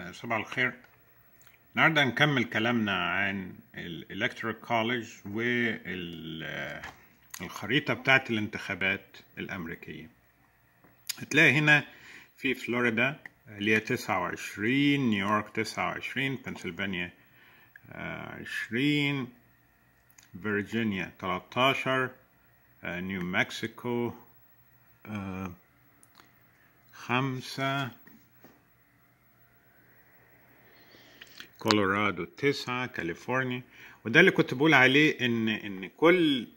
آه، صباح الخير النهارده نكمل كلامنا عن الالكترال كولج والخريطة بتاعت الانتخابات الأمريكية هتلاقي هنا في فلوريدا اللي هي تسعة وعشرين نيويورك تسعة وعشرين بنسلفانيا آه، عشرين فيرجينيا تلاتاشر آه، نيو مكسيكو خمسة كولورادو تسعة كاليفورنيا وده اللي كنت بقول عليه ان ان كل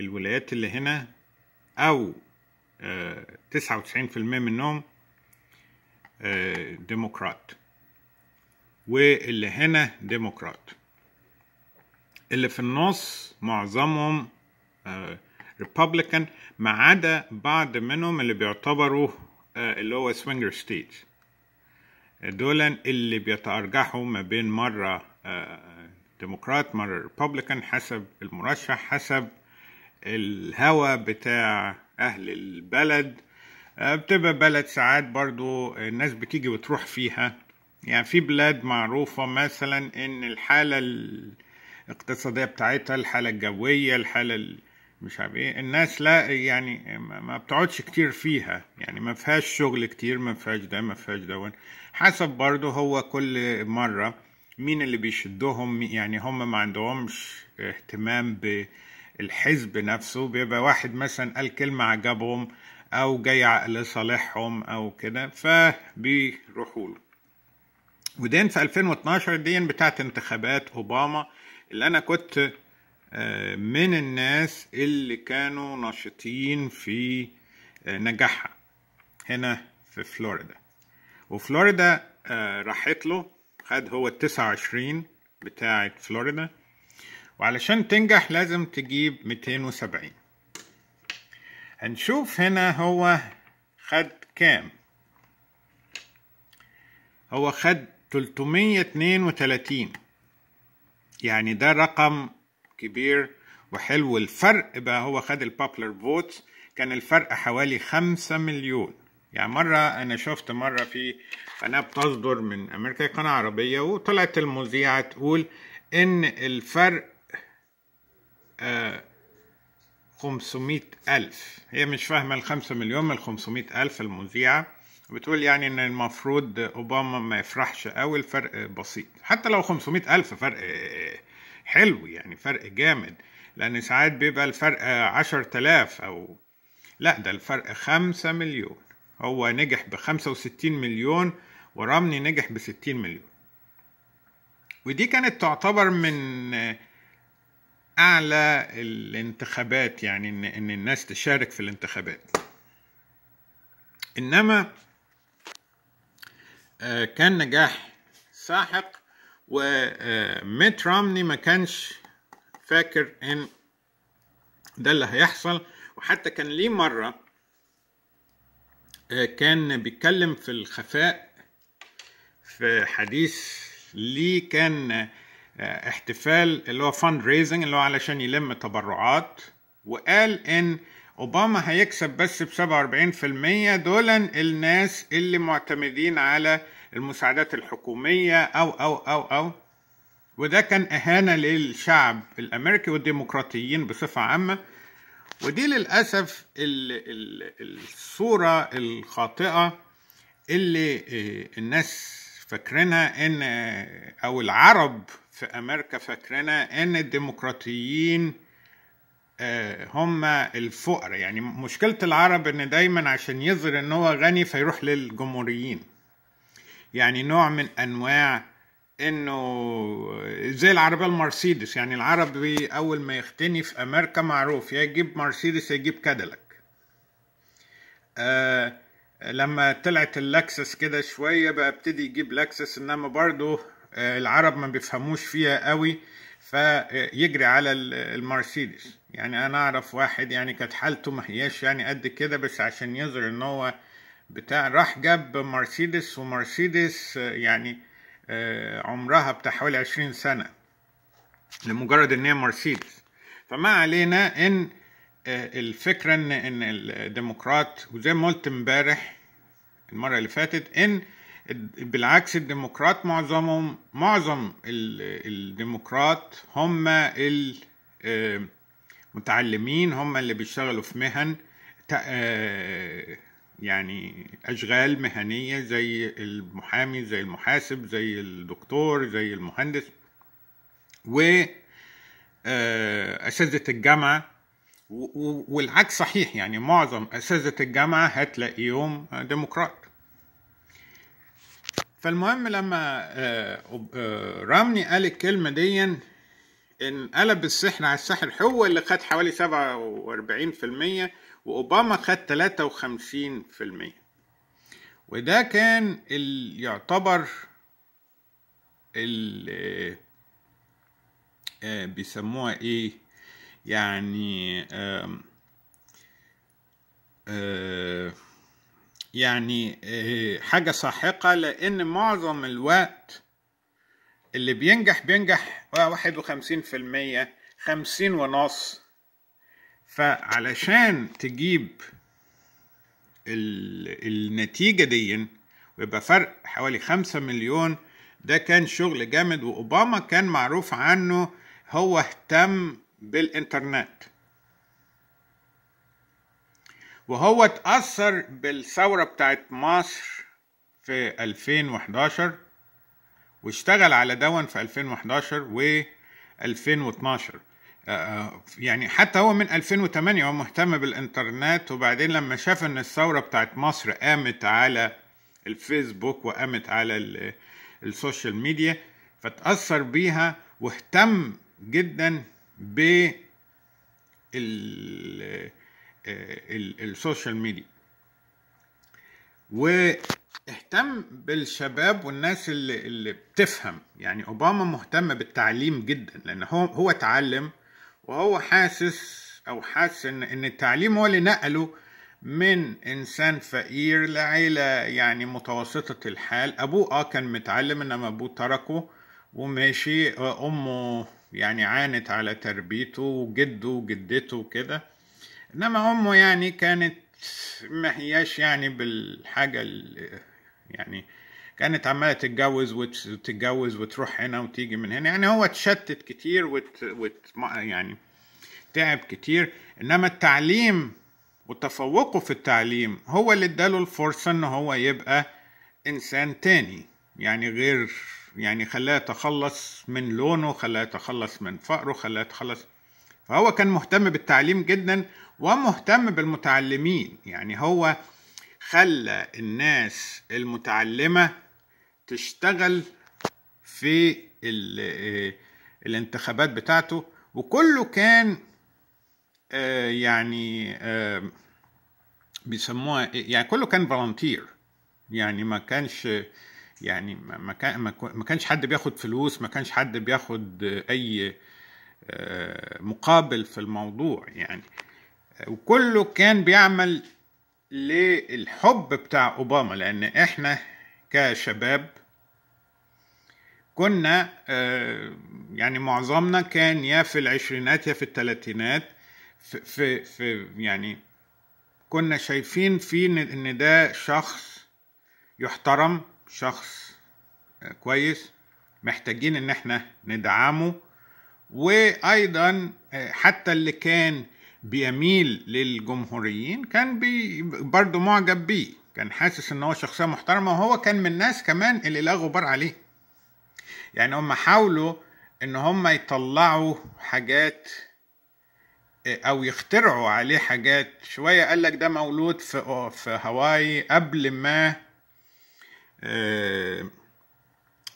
الولايات اللي هنا او آه، تسعة وتسعين في المية منهم آه، ديمقراط واللي هنا ديمقراط اللي في النص معظمهم آه، ريبابليكان ما عدا بعض منهم اللي بيعتبروا اللي هو سوينجر ستيتس دول اللي بيتأرجحوا ما بين مرة آه، ديمقراط مرة ريبوبليكان حسب المرشح حسب الهوى بتاع أهل البلد آه، بتبقى بلد ساعات برضو الناس بتيجي وتروح فيها يعني في بلاد معروفة مثلا إن الحالة الاقتصادية بتاعتها الحالة الجوية الحالة مش عارف ايه الناس لا يعني ما بتقعدش كتير فيها يعني ما فيهاش شغل كتير ما فيهاش ده ما فيهاش ده حسب برضه هو كل مره مين اللي بيشدهم يعني هم ما عندهمش اهتمام بالحزب نفسه بيبقى واحد مثلا قال كلمه عجبهم او جاي لصالحهم او كده فبيروحوا له ودين في 2012 دين بتاعت انتخابات اوباما اللي انا كنت آه، من الناس اللي كانوا نشطين في آه، نجاحها هنا في فلوريدا وفلوريدا آه، راحت له خد هو التسعة وعشرين بتاعة فلوريدا وعلشان تنجح لازم تجيب ميتين وسبعين هنشوف هنا هو خد كام هو خد تلتمية اتنين وتلاتين يعني ده رقم كبير وحلو الفرق بقى هو خد البابلر فوت كان الفرق حوالي خمسة مليون يعني مرة أنا شفت مرة في قناة بتصدر من أمريكا قناة عربية وطلعت المذيعة تقول إن الفرق آه ألف هي مش فاهمة الخمسة مليون من 500 ألف المذيعة بتقول يعني إن المفروض أوباما ما يفرحش أو الفرق بسيط حتى لو 500 ألف فرق آه، آه، آه، حلو يعني فرق جامد لأن ساعات بيبقى الفرق عشر تلاف أو لا ده الفرق خمسة مليون هو نجح بخمسة وستين مليون ورامني نجح بستين مليون ودي كانت تعتبر من أعلى الانتخابات يعني إن, إن الناس تشارك في الانتخابات إنما آه، كان نجاح ساحق وميت رامني ما كانش فاكر ان ده اللي هيحصل وحتى كان ليه مرة آه، كان بيتكلم في الخفاء في حديث ليه كان آه، احتفال اللي هو فاند ريزنج اللي هو علشان يلم تبرعات وقال ان اوباما هيكسب بس ب 47% دولا الناس اللي معتمدين على المساعدات الحكوميه او او او او وده كان اهانه للشعب الامريكي والديمقراطيين بصفه عامه ودي للاسف الصوره الخاطئه اللي آه، الناس فاكرينها ان آه، او العرب في امريكا فاكرينها ان الديمقراطيين آه، هم الفقر يعني مشكلة العرب ان دايما عشان يظهر ان هو غني فيروح للجمهوريين يعني نوع من انواع انه زي العربية المرسيدس يعني العربي اول ما يغتني في امريكا معروف يا يجيب مرسيدس يا يجيب كادلك آه لما طلعت اللاكسس كده شوية بقى ابتدي يجيب لاكسس انما برضو آه العرب ما بيفهموش فيها قوي فيجري على المرسيدس يعني انا اعرف واحد يعني كانت حالته ما هياش يعني قد كده بس عشان يظهر ان هو بتاع راح جاب مرسيدس ومرسيدس آه، يعني آه، عمرها بتاع حوالي عشرين سنة لمجرد ان هي مرسيدس فما علينا ان آه، الفكرة ان ان الديمقراط وزي ما قلت امبارح المرة اللي فاتت ان بالعكس الديمقراط معظمهم معظم الديمقراط هم ال متعلمين هم اللي بيشتغلوا في مهن آه، يعني أشغال مهنية زي المحامي زي المحاسب زي الدكتور زي المهندس و آه، أساتذة الجامعة والعكس صحيح يعني معظم أساتذة الجامعة هتلاقيهم ديمقراط فالمهم لما آه، رامني قال الكلمة دي انقلب السحر على السحر هو اللي خد حوالي 47% واوباما خد 53% وده كان اللي يعتبر ال آه، بيسموها ايه يعني آه، يعني آه، حاجة ساحقة لأن معظم الوقت اللي بينجح بينجح واحد وخمسين في المية خمسين ونص فعلشان تجيب النتيجة دي ويبقى فرق حوالي خمسة مليون ده كان شغل جامد وأوباما كان معروف عنه هو اهتم بالإنترنت وهو اتأثر بالثورة بتاعت مصر في 2011 واشتغل على دون في 2011 و 2012 آه، آه، يعني حتى هو من 2008 هو مهتم بالانترنت وبعدين لما شاف ان الثوره بتاعت مصر قامت على الفيسبوك وقامت على السوشيال ميديا فتأثر بيها واهتم جدا ب آه، السوشيال ميديا و اهتم بالشباب والناس اللي, اللي بتفهم يعني اوباما مهتم بالتعليم جدا لان هو هو اتعلم وهو حاسس او حاسس ان ان التعليم هو اللي نقله من انسان فقير لعيله يعني متوسطه الحال ابوه اه كان متعلم انما ابوه تركه وماشي آه امه يعني عانت على تربيته وجده وجدته وكده انما امه يعني كانت ما هياش يعني بالحاجة اللي يعني كانت عمالة تتجوز وتتجوز وتروح هنا وتيجي من هنا يعني هو اتشتت كتير وت... وت... يعني تعب كتير انما التعليم وتفوقه في التعليم هو اللي اداله الفرصة ان هو يبقى انسان تاني يعني غير يعني خلاه يتخلص من لونه خلاه يتخلص من فقره خلاه يتخلص فهو كان مهتم بالتعليم جدا ومهتم بالمتعلمين يعني هو خلى الناس المتعلمة تشتغل في آه، الانتخابات بتاعته وكله كان آه، يعني آه، بيسموها إيه، يعني كله كان فولنتير يعني ما كانش يعني ما ما كانش حد بياخد فلوس ما كانش حد بياخد اي آه، مقابل في الموضوع يعني آه، وكله كان بيعمل للحب بتاع أوباما لأن إحنا كشباب كنا آه، يعني معظمنا كان يا في العشرينات يا في الثلاثينات في, في يعني كنا شايفين فيه ان ده شخص يحترم شخص كويس محتاجين ان احنا ندعمه وايضا آه، حتى اللي كان بيميل للجمهوريين كان بي برضه معجب بيه كان حاسس ان هو شخصيه محترمه وهو كان من الناس كمان اللي لا غبار عليه يعني هم حاولوا ان هم يطلعوا حاجات آه، او يخترعوا عليه حاجات شويه قال لك ده مولود في آه، في هاواي قبل ما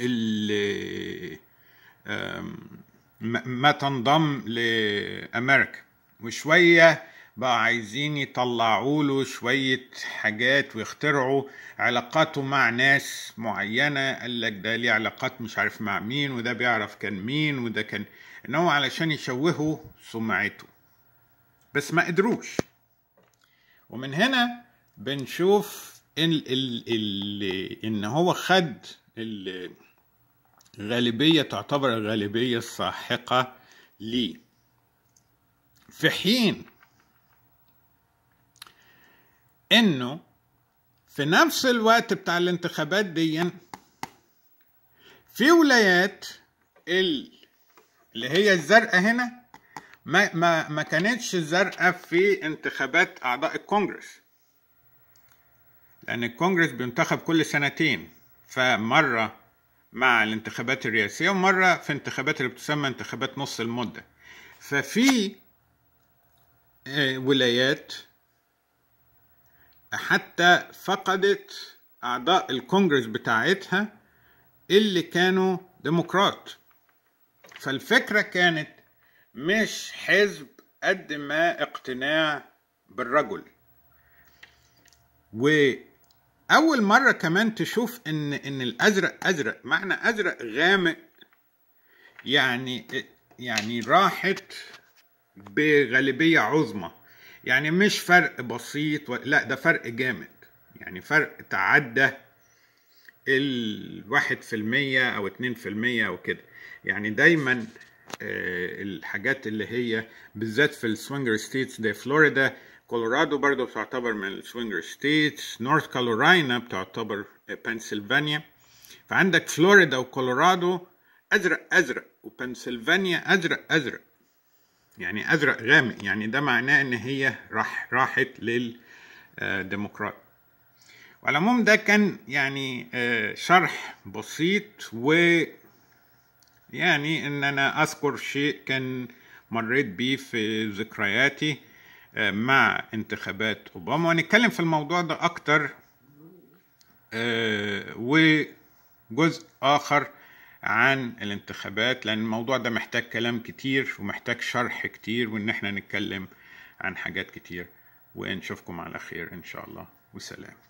ال ما تنضم لأمريكا وشوية بقى عايزين يطلعوا له شوية حاجات ويخترعوا علاقاته مع ناس معينة قال لك ده ليه علاقات مش عارف مع مين وده بيعرف كان مين وده كان إن هو علشان يشوهوا سمعته بس ما قدروش ومن هنا بنشوف إن, ال ال ال إن هو خد ال غالبية تعتبر الغالبية الساحقة ليه في حين انه في نفس الوقت بتاع الانتخابات دي في ولايات اللي هي الزرقاء هنا ما ما ما كانتش زرقاء في انتخابات اعضاء الكونجرس لان الكونجرس بينتخب كل سنتين فمره مع الانتخابات الرئاسية ومرة في انتخابات اللي بتسمى انتخابات نص المدة ففي آه، ولايات حتى فقدت أعضاء الكونجرس بتاعتها اللي كانوا ديمقراط فالفكرة كانت مش حزب قد ما اقتناع بالرجل و اول مره كمان تشوف ان ان الازرق ازرق معنى ازرق غامق يعني يعني راحت بغالبيه عظمى يعني مش فرق بسيط و... لا ده فرق جامد يعني فرق تعدى الواحد في المية أو اتنين في المية أو كده يعني دايما آه، الحاجات اللي هي بالذات في السوينجر ستيتس دي فلوريدا كولورادو برضو بتعتبر من السوينجر ستيتس نورث كالوراينا بتعتبر بنسلفانيا فعندك فلوريدا وكولورادو ازرق ازرق وبنسلفانيا ازرق ازرق يعني ازرق غامق يعني ده معناه ان هي راح راحت للديمقراط وعلى العموم ده كان يعني شرح بسيط و يعني ان انا اذكر شيء كان مريت بيه في ذكرياتي آه، مع انتخابات اوباما ونتكلم في الموضوع ده اكتر آه، وجزء اخر عن الانتخابات لان الموضوع ده محتاج كلام كتير ومحتاج شرح كتير وان احنا نتكلم عن حاجات كتير ونشوفكم على خير ان شاء الله وسلام